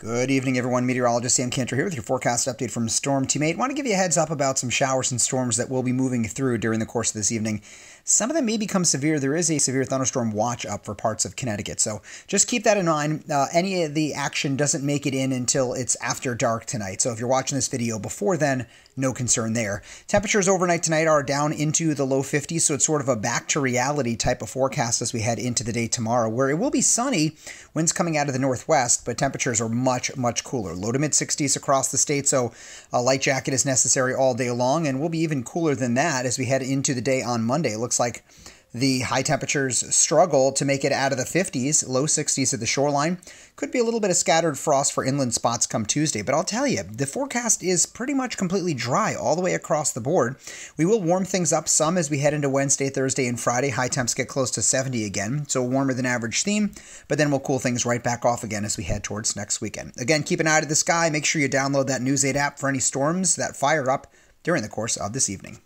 Good evening, everyone. Meteorologist Sam Cantor here with your forecast update from Storm Teammate. Want to give you a heads up about some showers and storms that will be moving through during the course of this evening. Some of them may become severe. There is a severe thunderstorm watch up for parts of Connecticut, so just keep that in mind. Uh, any of the action doesn't make it in until it's after dark tonight, so if you're watching this video before then, no concern there. Temperatures overnight tonight are down into the low 50s, so it's sort of a back to reality type of forecast as we head into the day tomorrow, where it will be sunny, winds coming out of the northwest, but temperatures are much, much cooler. Low to mid 60s across the state, so a light jacket is necessary all day long, and we'll be even cooler than that as we head into the day on Monday. It looks like the high temperatures struggle to make it out of the 50s, low 60s at the shoreline. Could be a little bit of scattered frost for inland spots come Tuesday, but I'll tell you, the forecast is pretty much completely dry all the way across the board. We will warm things up some as we head into Wednesday, Thursday, and Friday. High temps get close to 70 again, so warmer than average theme, but then we'll cool things right back off again as we head towards next weekend. Again, keep an eye to the sky. Make sure you download that News 8 app for any storms that fire up during the course of this evening.